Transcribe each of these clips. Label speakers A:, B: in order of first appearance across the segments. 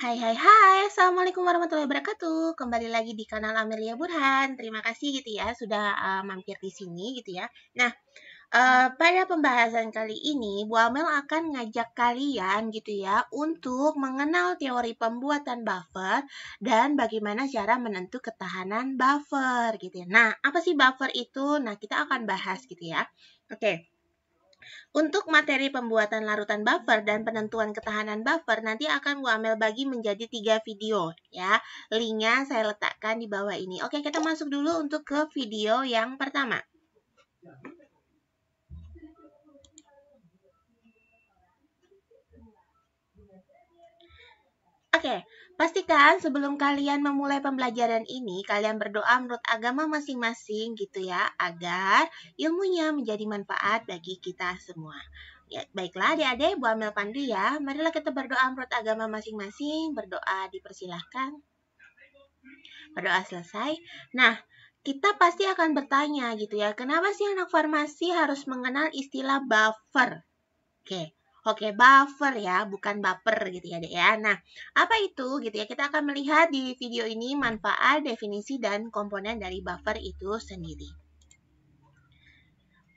A: Hai hai hai, Assalamualaikum warahmatullahi wabarakatuh Kembali lagi di kanal Amelia Burhan Terima kasih gitu ya, sudah uh, mampir di sini gitu ya Nah, uh, pada pembahasan kali ini Bu Amel akan ngajak kalian gitu ya Untuk mengenal teori pembuatan buffer Dan bagaimana cara menentu ketahanan buffer gitu ya Nah, apa sih buffer itu? Nah, kita akan bahas gitu ya Oke okay. Untuk materi pembuatan larutan buffer dan penentuan ketahanan buffer nanti akan gua ambil bagi menjadi tiga video ya. Linknya saya letakkan di bawah ini. Oke, kita masuk dulu untuk ke video yang pertama. Oke, pastikan sebelum kalian memulai pembelajaran ini, kalian berdoa menurut agama masing-masing gitu ya, agar ilmunya menjadi manfaat bagi kita semua. Ya, baiklah adik-adik, Bu Amel Pandu ya, marilah kita berdoa menurut agama masing-masing, berdoa dipersilahkan. Berdoa selesai. Nah, kita pasti akan bertanya gitu ya, kenapa sih anak farmasi harus mengenal istilah buffer? Oke, Oke, buffer ya, bukan buffer gitu ya, Dek ya. Nah, apa itu gitu ya? Kita akan melihat di video ini manfaat, definisi dan komponen dari buffer itu sendiri.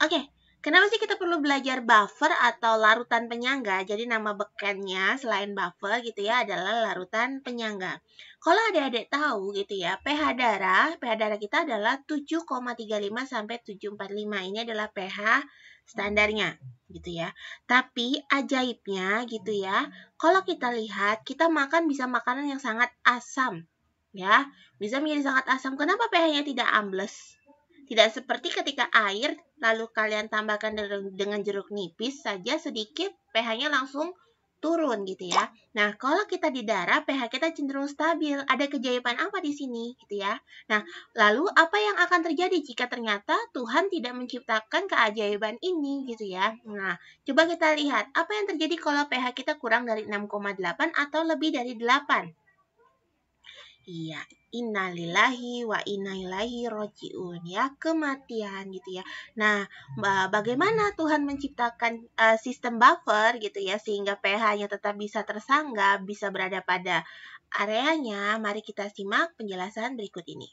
A: Oke, Kenapa sih kita perlu belajar buffer atau larutan penyangga? Jadi nama bekannya selain buffer gitu ya adalah larutan penyangga. Kalau ada adik tahu gitu ya, pH darah, pH darah kita adalah 7,35 sampai 7,45. Ini adalah pH standarnya gitu ya. Tapi ajaibnya gitu ya, kalau kita lihat kita makan bisa makanan yang sangat asam ya, bisa menjadi sangat asam. Kenapa pH-nya tidak ambles? Tidak seperti ketika air lalu kalian tambahkan dengan jeruk nipis saja sedikit pH-nya langsung turun gitu ya. Nah, kalau kita di darah pH kita cenderung stabil. Ada keajaiban apa di sini gitu ya. Nah, lalu apa yang akan terjadi jika ternyata Tuhan tidak menciptakan keajaiban ini gitu ya. Nah, coba kita lihat apa yang terjadi kalau pH kita kurang dari 6,8 atau lebih dari 8. Iya, innalillahi wa inna ilaihi rojiun ya, kematian gitu ya. Nah, bagaimana Tuhan menciptakan uh, sistem buffer gitu ya sehingga pH-nya tetap bisa tersangga, bisa berada pada areanya? Mari kita simak penjelasan berikut ini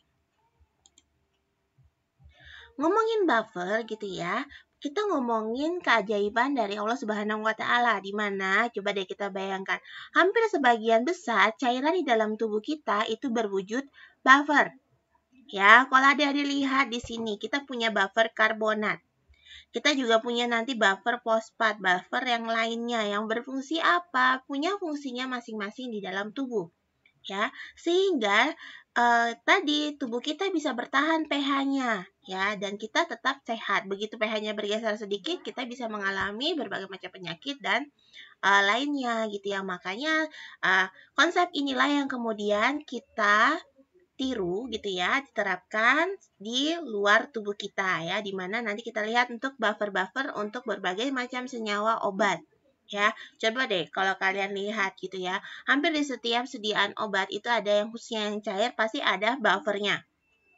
A: ngomongin buffer gitu ya kita ngomongin keajaiban dari Allah Subhanahu wa taala di mana coba deh kita bayangkan. Hampir sebagian besar cairan di dalam tubuh kita itu berwujud buffer. Ya, kalau ada dilihat di sini kita punya buffer karbonat. Kita juga punya nanti buffer fosfat, buffer yang lainnya yang berfungsi apa? Punya fungsinya masing-masing di dalam tubuh ya sehingga uh, tadi tubuh kita bisa bertahan pH-nya ya dan kita tetap sehat. Begitu pH-nya bergeser sedikit, kita bisa mengalami berbagai macam penyakit dan uh, lainnya gitu ya. Makanya uh, konsep inilah yang kemudian kita tiru gitu ya, diterapkan di luar tubuh kita ya, dimana nanti kita lihat untuk buffer-buffer untuk berbagai macam senyawa obat ya. Coba deh kalau kalian lihat gitu ya. Hampir di setiap sediaan obat itu ada yang khususnya yang cair pasti ada buffernya.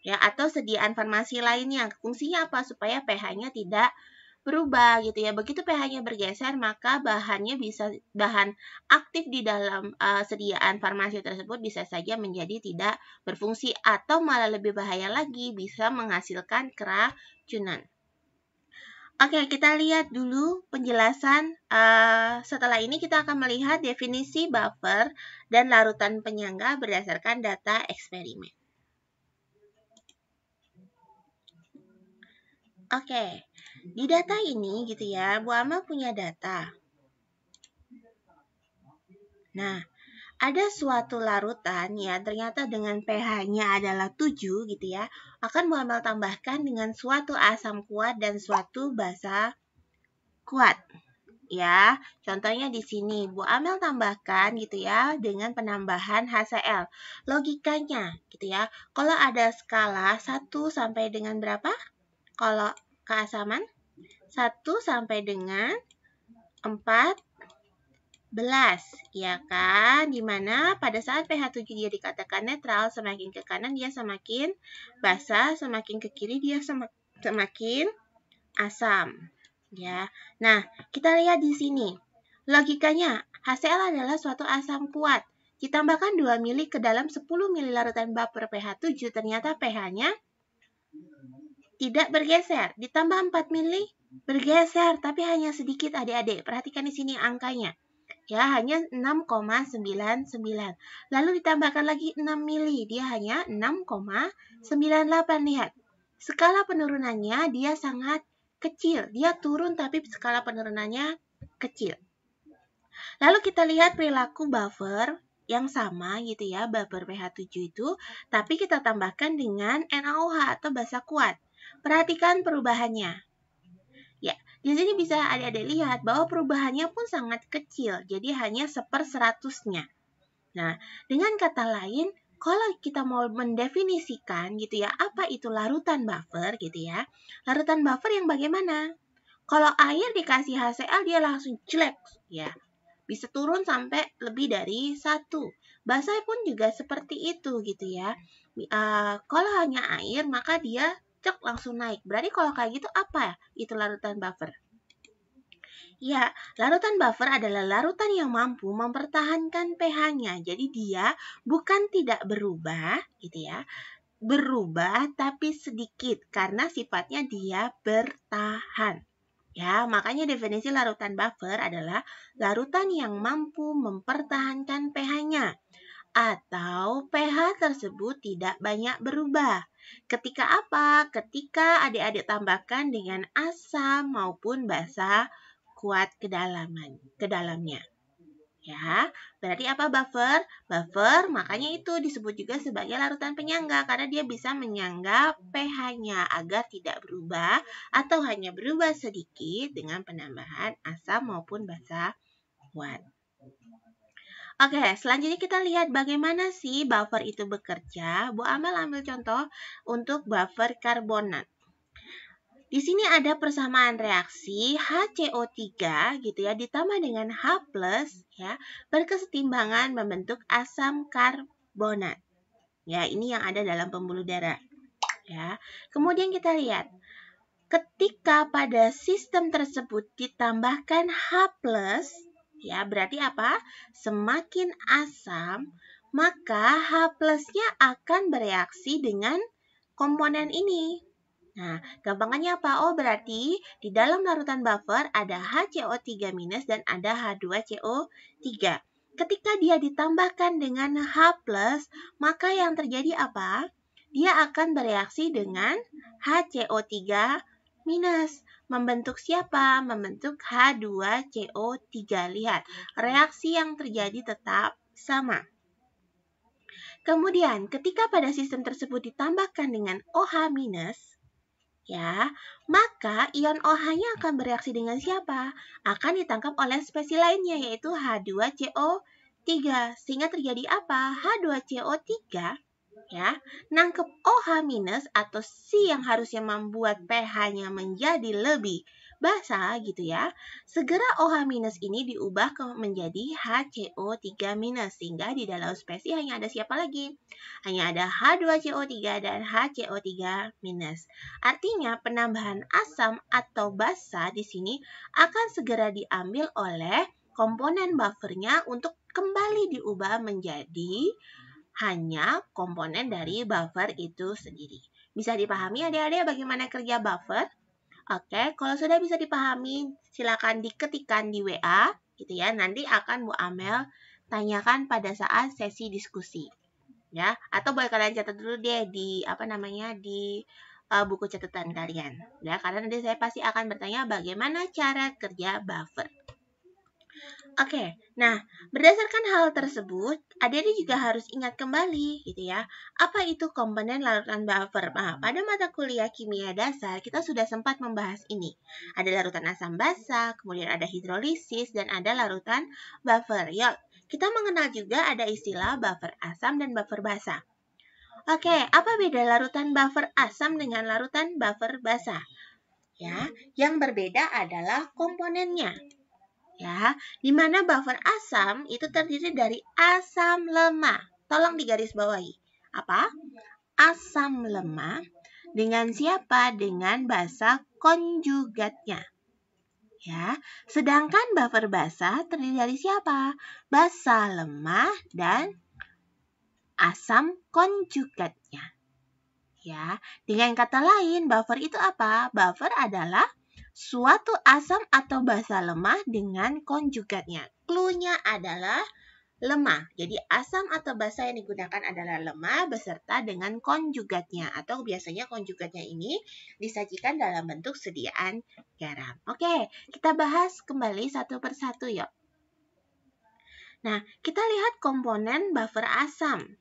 A: Ya, atau sediaan farmasi lainnya. Fungsinya apa? Supaya pH-nya tidak berubah gitu ya. Begitu pH-nya bergeser, maka bahannya bisa bahan aktif di dalam uh, sediaan farmasi tersebut bisa saja menjadi tidak berfungsi atau malah lebih bahaya lagi bisa menghasilkan keracunan. Oke, kita lihat dulu penjelasan. Uh, setelah ini kita akan melihat definisi buffer dan larutan penyangga berdasarkan data eksperimen. Oke, di data ini gitu ya, Bu Ama punya data. Nah, ada suatu larutan ya ternyata dengan pH-nya adalah 7 gitu ya akan Muhammad tambahkan dengan suatu asam kuat dan suatu basa kuat ya. Contohnya di sini Bu Amel tambahkan gitu ya dengan penambahan HCl. Logikanya gitu ya. Kalau ada skala 1 sampai dengan berapa? Kalau keasaman 1 sampai dengan 4 belas, ya kan? Dimana pada saat pH 7 dia dikatakan netral, semakin ke kanan dia semakin basah, semakin ke kiri dia semakin asam. Ya. Nah, kita lihat di sini. Logikanya, HCl adalah suatu asam kuat. Ditambahkan 2 mili ke dalam 10 mili larutan baper pH 7, ternyata pH-nya tidak bergeser. Ditambah 4 mili, bergeser, tapi hanya sedikit adik-adik. Perhatikan di sini angkanya ya hanya 6,99. Lalu ditambahkan lagi 6 mili, dia hanya 6,98 lihat. Skala penurunannya dia sangat kecil, dia turun tapi skala penurunannya kecil. Lalu kita lihat perilaku buffer yang sama gitu ya, buffer pH 7 itu, tapi kita tambahkan dengan NaOH atau basa kuat. Perhatikan perubahannya. Di sini bisa ada adik lihat bahwa perubahannya pun sangat kecil, jadi hanya seper seratusnya. Nah, dengan kata lain, kalau kita mau mendefinisikan gitu ya, apa itu larutan buffer gitu ya. Larutan buffer yang bagaimana? Kalau air dikasih HCl dia langsung jelek ya. Bisa turun sampai lebih dari satu. Basah pun juga seperti itu gitu ya. Uh, kalau hanya air maka dia cek langsung naik. Berarti kalau kayak gitu apa ya? itu larutan buffer? Ya, larutan buffer adalah larutan yang mampu mempertahankan pH-nya. Jadi dia bukan tidak berubah, gitu ya. Berubah tapi sedikit karena sifatnya dia bertahan. Ya, makanya definisi larutan buffer adalah larutan yang mampu mempertahankan pH-nya atau pH tersebut tidak banyak berubah Ketika apa? Ketika adik-adik tambahkan dengan asam maupun basa kuat kedalaman, kedalamnya. Ya, berarti apa buffer? Buffer makanya itu disebut juga sebagai larutan penyangga karena dia bisa menyangga pH-nya agar tidak berubah atau hanya berubah sedikit dengan penambahan asam maupun basa kuat. Oke, selanjutnya kita lihat bagaimana sih buffer itu bekerja. Bu Amel ambil contoh untuk buffer karbonat. Di sini ada persamaan reaksi HCO3 gitu ya ditambah dengan H+ ya berkesetimbangan membentuk asam karbonat. Ya, ini yang ada dalam pembuluh darah. Ya. Kemudian kita lihat ketika pada sistem tersebut ditambahkan H+ Ya, berarti apa? Semakin asam, maka H plusnya akan bereaksi dengan komponen ini. Nah, gampangannya apa? Oh, berarti di dalam larutan buffer ada HCO3- minus dan ada H2CO3. Ketika dia ditambahkan dengan H+, plus, maka yang terjadi apa? Dia akan bereaksi dengan HCO3-. minus membentuk siapa? Membentuk H2CO3. Lihat, reaksi yang terjadi tetap sama. Kemudian, ketika pada sistem tersebut ditambahkan dengan OH-, ya, maka ion OH-nya akan bereaksi dengan siapa? Akan ditangkap oleh spesies lainnya, yaitu H2CO3. Sehingga terjadi apa? H2CO3 ya, nangkep OH- atau C yang harusnya membuat pH-nya menjadi lebih basa gitu ya. Segera OH- ini diubah ke menjadi HCO3- minus sehingga di dalam spesi hanya ada siapa lagi? Hanya ada H2CO3 dan HCO3-. minus. Artinya penambahan asam atau basa di sini akan segera diambil oleh komponen buffernya untuk kembali diubah menjadi hanya komponen dari buffer itu sendiri. Bisa dipahami adik-adik bagaimana kerja buffer? Oke, kalau sudah bisa dipahami, silakan diketikkan di WA, gitu ya. Nanti akan Bu Amel tanyakan pada saat sesi diskusi, ya. Atau boleh kalian catat dulu deh di apa namanya di uh, buku catatan kalian, ya. Karena nanti saya pasti akan bertanya bagaimana cara kerja buffer. Oke, okay, nah berdasarkan hal tersebut, ada juga harus ingat kembali gitu ya, apa itu komponen larutan buffer. Nah, pada mata kuliah kimia dasar kita sudah sempat membahas ini. Ada larutan asam basa, kemudian ada hidrolisis dan ada larutan buffer. Yuk, kita mengenal juga ada istilah buffer asam dan buffer basa. Oke, okay, apa beda larutan buffer asam dengan larutan buffer basa? Ya, yang berbeda adalah komponennya ya, di mana buffer asam itu terdiri dari asam lemah. Tolong digarisbawahi. Apa? Asam lemah dengan siapa? Dengan basa konjugatnya. Ya, sedangkan buffer basa terdiri dari siapa? Basa lemah dan asam konjugatnya. Ya, dengan kata lain, buffer itu apa? Buffer adalah suatu asam atau basa lemah dengan konjugatnya. Cl-nya adalah lemah. Jadi asam atau basa yang digunakan adalah lemah beserta dengan konjugatnya atau biasanya konjugatnya ini disajikan dalam bentuk sediaan garam. Oke, kita bahas kembali satu persatu yuk. Nah, kita lihat komponen buffer asam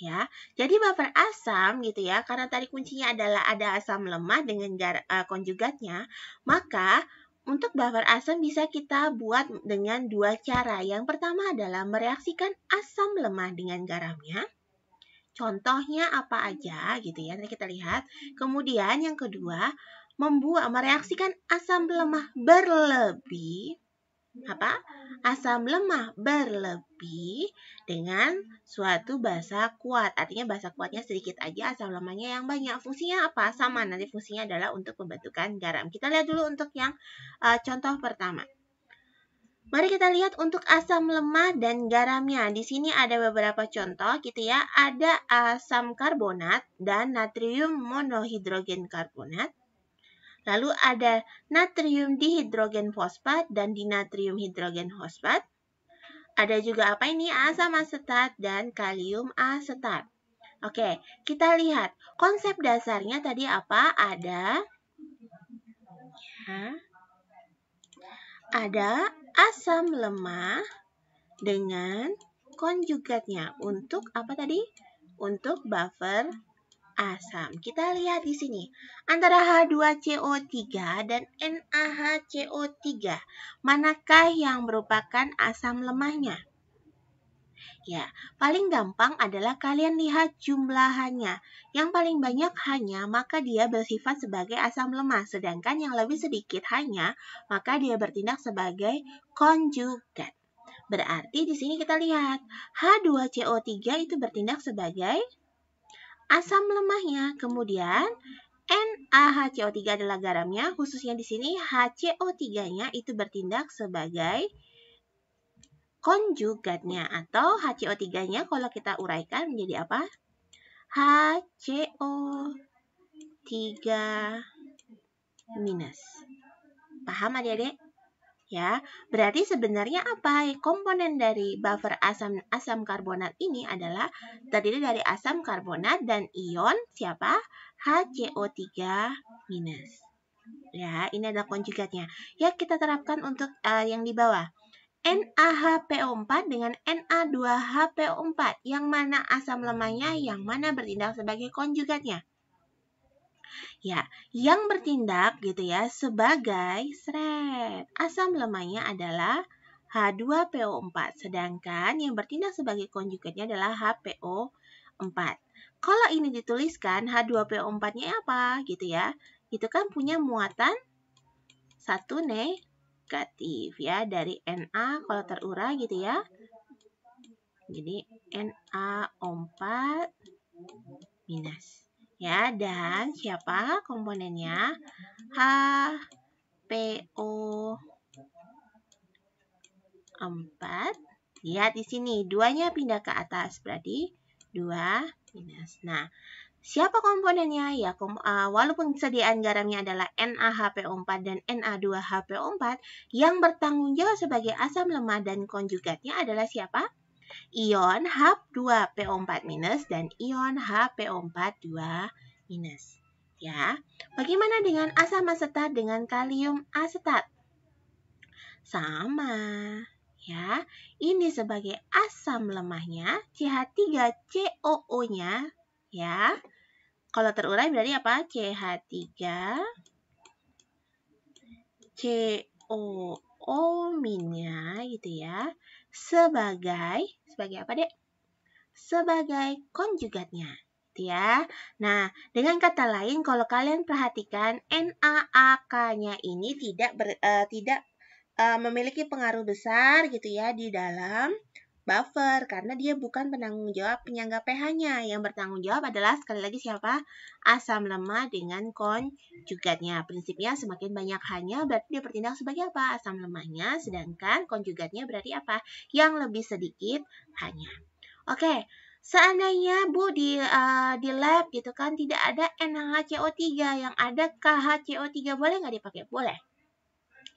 A: ya. Jadi buffer asam gitu ya, karena tadi kuncinya adalah ada asam lemah dengan jar, uh, eh, konjugatnya, maka untuk buffer asam bisa kita buat dengan dua cara. Yang pertama adalah mereaksikan asam lemah dengan garamnya. Contohnya apa aja gitu ya, nanti kita lihat. Kemudian yang kedua, membuat mereaksikan asam lemah berlebih apa? Asam lemah berlebih dengan suatu basa kuat. Artinya basa kuatnya sedikit aja, asam lemahnya yang banyak. Fungsinya apa? Sama. Nanti fungsinya adalah untuk pembentukan garam. Kita lihat dulu untuk yang uh, contoh pertama. Mari kita lihat untuk asam lemah dan garamnya. Di sini ada beberapa contoh gitu ya. Ada asam karbonat dan natrium monohidrogen karbonat. Lalu ada natrium dihidrogen fosfat dan dinatrium hidrogen fosfat. Ada juga apa ini? Asam asetat dan kalium asetat. Oke, kita lihat konsep dasarnya tadi apa? Ada ada asam lemah dengan konjugatnya untuk apa tadi? Untuk buffer asam. Kita lihat di sini, antara H2CO3 dan NaHCO3, manakah yang merupakan asam lemahnya? Ya, paling gampang adalah kalian lihat jumlah Yang paling banyak hanya maka dia bersifat sebagai asam lemah. Sedangkan yang lebih sedikit hanya maka dia bertindak sebagai konjugat. Berarti di sini kita lihat H2CO3 itu bertindak sebagai asam lemahnya. Kemudian NaHCO3 adalah garamnya, khususnya di sini HCO3-nya itu bertindak sebagai konjugatnya atau HCO3-nya kalau kita uraikan menjadi apa? HCO3 minus. Paham adik-adik? ya. Berarti sebenarnya apa? Komponen dari buffer asam asam karbonat ini adalah terdiri dari asam karbonat dan ion siapa? HCO3 minus. Ya, ini adalah konjugatnya. Ya, kita terapkan untuk uh, yang di bawah. NaHPO4 dengan Na2HPO4 yang mana asam lemahnya yang mana bertindak sebagai konjugatnya Ya, yang bertindak gitu ya sebagai seret. Asam lemahnya adalah H2PO4, sedangkan yang bertindak sebagai konjugatnya adalah HPO4. Kalau ini dituliskan H2PO4-nya apa gitu ya? Itu kan punya muatan satu negatif ya dari Na kalau terurai gitu ya. Jadi NaO4 minus ya dan siapa komponennya HPO 4 lihat di sini duanya pindah ke atas berarti dua minus nah Siapa komponennya? Ya, kom uh, walaupun kesediaan garamnya adalah NaHPO4 dan Na2HPO4, yang bertanggung jawab sebagai asam lemah dan konjugatnya adalah siapa? ion H2PO4- dan ion hpo minus. Ya, bagaimana dengan asam asetat dengan kalium asetat? Sama, ya. Ini sebagai asam lemahnya, CH3COO-nya, ya. Kalau terurai berarti apa? CH3 COO nya gitu ya sebagai sebagai apa, Dek? Sebagai konjugatnya. Gitu ya. Nah, dengan kata lain kalau kalian perhatikan NAAK-nya ini tidak ber, uh, tidak uh, memiliki pengaruh besar gitu ya di dalam buffer karena dia bukan penanggung jawab penyangga pH-nya. Yang bertanggung jawab adalah sekali lagi siapa? Asam lemah dengan konjugatnya. Prinsipnya semakin banyak hanya berarti dia bertindak sebagai apa? Asam lemahnya sedangkan konjugatnya berarti apa? Yang lebih sedikit hanya. Oke. Seandainya Bu di uh, di lab gitu kan tidak ada NaHCO3 yang ada KHCO3 boleh nggak dipakai? Boleh.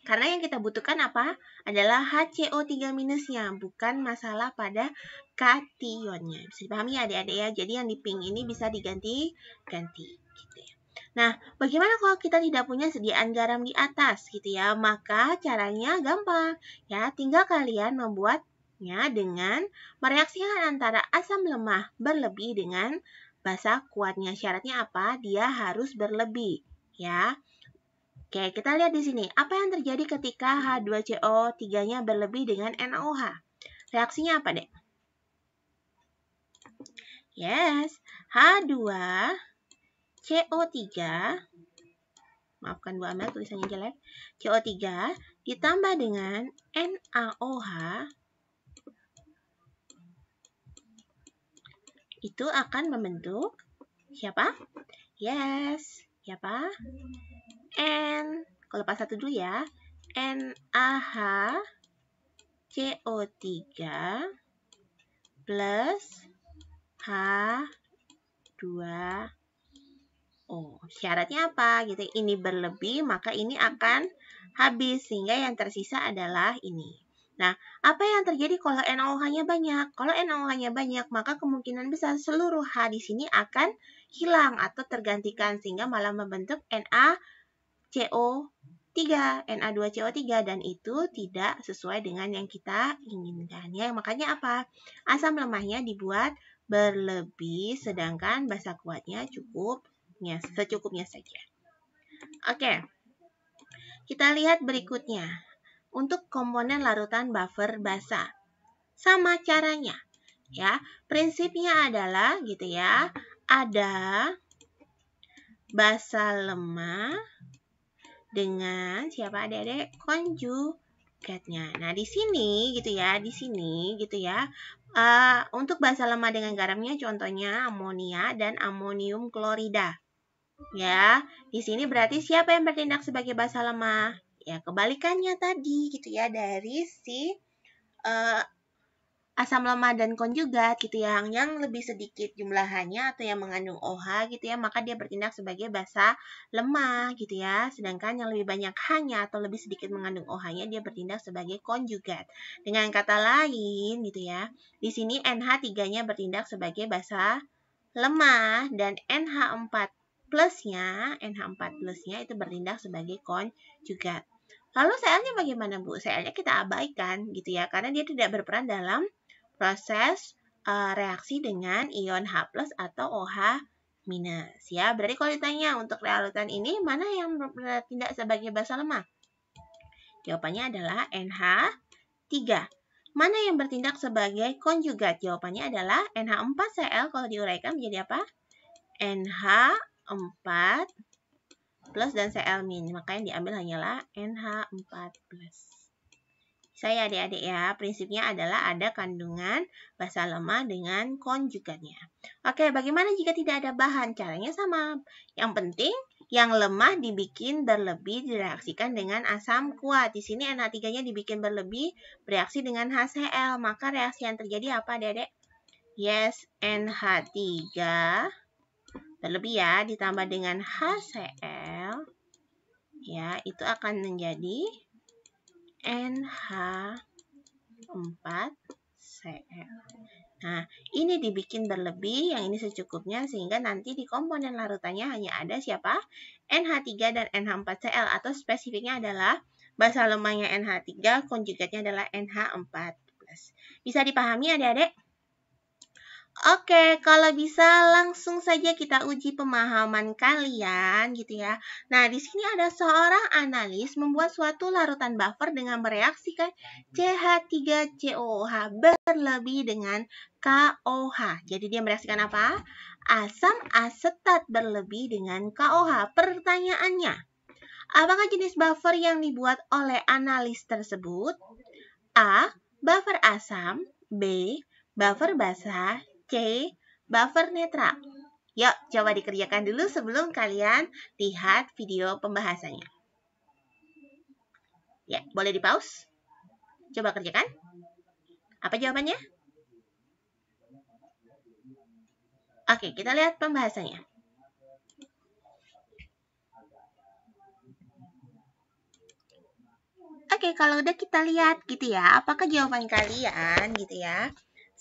A: Karena yang kita butuhkan apa? Adalah HCO3 minusnya, bukan masalah pada kationnya. Bisa dipahami ya adik-adik ya? Jadi yang di pink ini bisa diganti-ganti. Gitu ya. Nah, bagaimana kalau kita tidak punya sediaan garam di atas gitu ya? Maka caranya gampang ya, tinggal kalian membuatnya dengan mereaksikan antara asam lemah berlebih dengan basa kuatnya. Syaratnya apa? Dia harus berlebih ya. Oke, kita lihat di sini. Apa yang terjadi ketika H2CO3-nya berlebih dengan NaOH? Reaksinya apa, Dek? Yes, H2CO3 maafkan Bu Amel tulisannya jelek. CO3 ditambah dengan NaOH itu akan membentuk siapa? Yes, siapa? N kalau pas satu dulu ya N A C CO3 plus H2O. Syaratnya apa? Gitu. Ini berlebih, maka ini akan habis sehingga yang tersisa adalah ini. Nah, apa yang terjadi kalau NaOH-nya banyak? Kalau NaOH-nya banyak, maka kemungkinan besar seluruh H di sini akan hilang atau tergantikan sehingga malah membentuk Na CO3, Na2CO3 dan itu tidak sesuai dengan yang kita inginkan ya. Makanya apa? Asam lemahnya dibuat berlebih sedangkan basa kuatnya cukupnya secukupnya saja. Oke. Kita lihat berikutnya. Untuk komponen larutan buffer basa. Sama caranya ya. Prinsipnya adalah gitu ya, ada basa lemah dengan siapa adik-adik konjugatnya. Nah, di sini gitu ya, di sini gitu ya. Uh, untuk bahasa lemah dengan garamnya contohnya amonia dan amonium klorida. Ya, di sini berarti siapa yang bertindak sebagai bahasa lemah? Ya, kebalikannya tadi gitu ya dari si uh, asam lemah dan konjugat gitu ya yang lebih sedikit jumlahannya atau yang mengandung OH gitu ya maka dia bertindak sebagai basa lemah gitu ya sedangkan yang lebih banyak hanya atau lebih sedikit mengandung OH-nya dia bertindak sebagai konjugat dengan kata lain gitu ya di sini NH3-nya bertindak sebagai basa lemah dan NH4 plusnya NH4 plusnya itu bertindak sebagai konjugat Lalu CL-nya bagaimana Bu? CL-nya kita abaikan gitu ya, karena dia tidak berperan dalam proses uh, reaksi dengan ion H+ atau OH minus ya. Berarti kalau ditanya untuk realutan ini mana yang bertindak sebagai basa lemah? Jawabannya adalah NH3. Mana yang bertindak sebagai konjugat? Jawabannya adalah NH4Cl kalau diuraikan menjadi apa? NH4 plus dan Cl min. Maka yang diambil hanyalah NH4 plus. Saya adik-adik ya, prinsipnya adalah ada kandungan bahasa lemah dengan konjugatnya. Oke, bagaimana jika tidak ada bahan? Caranya sama. Yang penting yang lemah dibikin berlebih direaksikan dengan asam kuat. Di sini NH3-nya dibikin berlebih bereaksi dengan HCl. Maka reaksi yang terjadi apa, adik-adik? Yes, NH3 berlebih ya ditambah dengan HCl. Ya, itu akan menjadi NH4Cl. Nah, ini dibikin berlebih, yang ini secukupnya, sehingga nanti di komponen larutannya hanya ada siapa? NH3 dan NH4Cl, atau spesifiknya adalah basa lemahnya NH3, konjugatnya adalah NH4+. Bisa dipahami adik-adik? Oke, kalau bisa langsung saja kita uji pemahaman kalian gitu ya. Nah, di sini ada seorang analis membuat suatu larutan buffer dengan mereaksikan CH3COOH berlebih dengan KOH. Jadi dia mereaksikan apa? Asam asetat berlebih dengan KOH. Pertanyaannya, apakah jenis buffer yang dibuat oleh analis tersebut? A. Buffer asam B. Buffer basah Oke, Buffer netral. Yuk, coba dikerjakan dulu sebelum kalian lihat video pembahasannya. Ya, boleh di pause? Coba kerjakan. Apa jawabannya? Oke, kita lihat pembahasannya. Oke, kalau udah kita lihat gitu ya, apakah jawaban kalian gitu ya,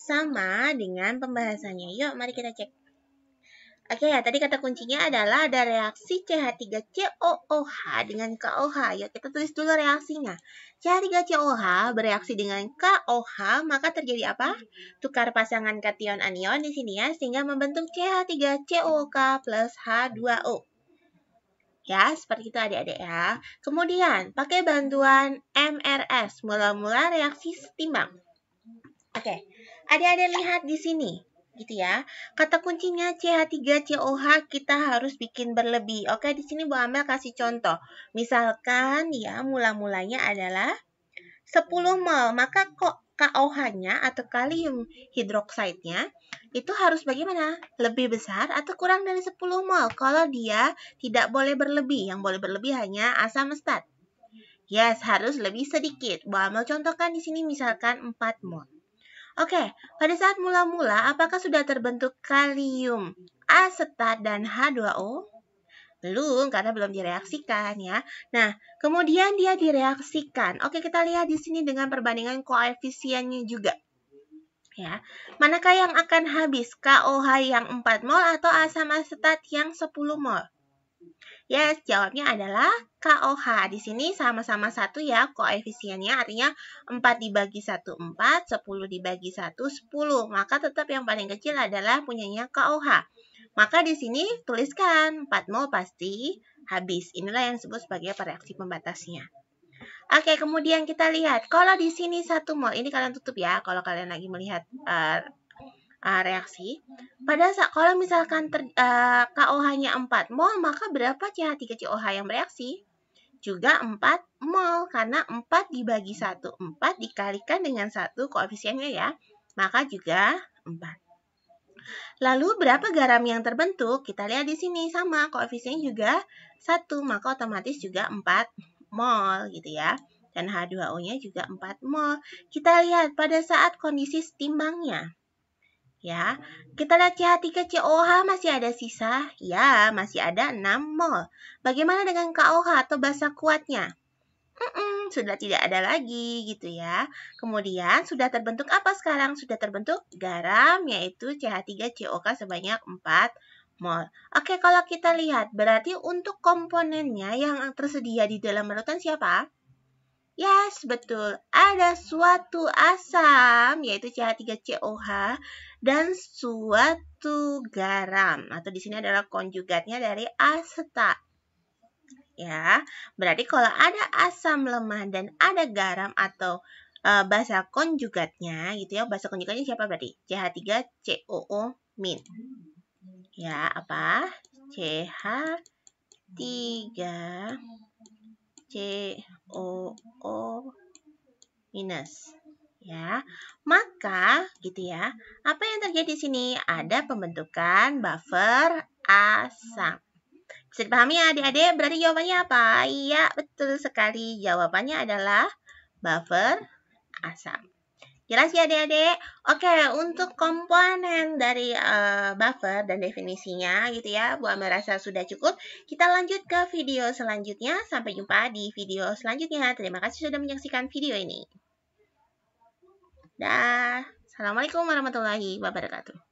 A: sama dengan pembahasannya. Yuk, mari kita cek. Oke ya, tadi kata kuncinya adalah ada reaksi CH3COOH dengan KOH. Yuk, kita tulis dulu reaksinya. CH3COH bereaksi dengan KOH, maka terjadi apa? Tukar pasangan kation anion di sini ya, sehingga membentuk CH3COK plus H2O. Ya, seperti itu adik-adik ya. Kemudian, pakai bantuan MRS, mula-mula reaksi setimbang. Oke, ada-ada lihat di sini, gitu ya. Kata kuncinya CH3COH kita harus bikin berlebih. Oke, di sini Bu Amel kasih contoh. Misalkan ya mula-mulanya adalah 10 mol, maka kok KOH-nya atau kalium hidroksidnya itu harus bagaimana? Lebih besar atau kurang dari 10 mol? Kalau dia tidak boleh berlebih, yang boleh berlebih hanya asam stat. Yes, harus lebih sedikit. Bu Amel contohkan di sini misalkan 4 mol. Oke, pada saat mula-mula apakah sudah terbentuk kalium, asetat, dan H2O? Belum, karena belum direaksikan ya. Nah, kemudian dia direaksikan. Oke, kita lihat di sini dengan perbandingan koefisiennya juga. Ya, manakah yang akan habis? KOH yang 4 mol atau asam asetat yang 10 mol? Yes, jawabnya adalah KOH. Di sini sama-sama satu ya koefisiennya, artinya 4 dibagi 1, 4, 10 dibagi 1, 10. Maka tetap yang paling kecil adalah punyanya KOH. Maka di sini tuliskan 40 pasti habis. Inilah yang disebut sebagai reaksi pembatasnya. Oke, kemudian kita lihat. Kalau di sini satu mol, ini kalian tutup ya. Kalau kalian lagi melihat uh, uh, reaksi. Pada saat kalau misalkan ter, uh, eh, KOH-nya 4 mol, maka berapa CH3COH yang bereaksi? Juga 4 mol, karena 4 dibagi 1, 4 dikalikan dengan 1 koefisiennya ya, maka juga 4. Lalu berapa garam yang terbentuk? Kita lihat di sini sama, koefisien juga 1, maka otomatis juga 4 mol gitu ya dan H2O-nya juga 4 mol. Kita lihat pada saat kondisi setimbangnya ya. Kita lihat CH3 COH masih ada sisa, ya masih ada 6 mol. Bagaimana dengan KOH atau basa kuatnya? Mm-mm, sudah tidak ada lagi gitu ya. Kemudian sudah terbentuk apa sekarang? Sudah terbentuk garam yaitu CH3COK sebanyak 4 mol. Oke, kalau kita lihat berarti untuk komponennya yang tersedia di dalam larutan siapa? Yes, betul. Ada suatu asam yaitu CH3COH dan suatu garam atau di sini adalah konjugatnya dari aseta. Ya, berarti kalau ada asam lemah dan ada garam atau e, bahasa konjugatnya gitu ya, bahasa konjugatnya siapa berarti? CH3COO min. Ya, apa? CH3 COO minus ya. Maka gitu ya. Apa yang terjadi di sini? Ada pembentukan buffer asam. Bisa dipahami ya adik-adik? Berarti jawabannya apa? Iya, betul sekali. Jawabannya adalah buffer asam. Jelas ya adik-adik? Oke, untuk komponen dari uh, buffer dan definisinya gitu ya, Bu merasa sudah cukup. Kita lanjut ke video selanjutnya. Sampai jumpa di video selanjutnya. Terima kasih sudah menyaksikan video ini. Dah. Assalamualaikum warahmatullahi wabarakatuh.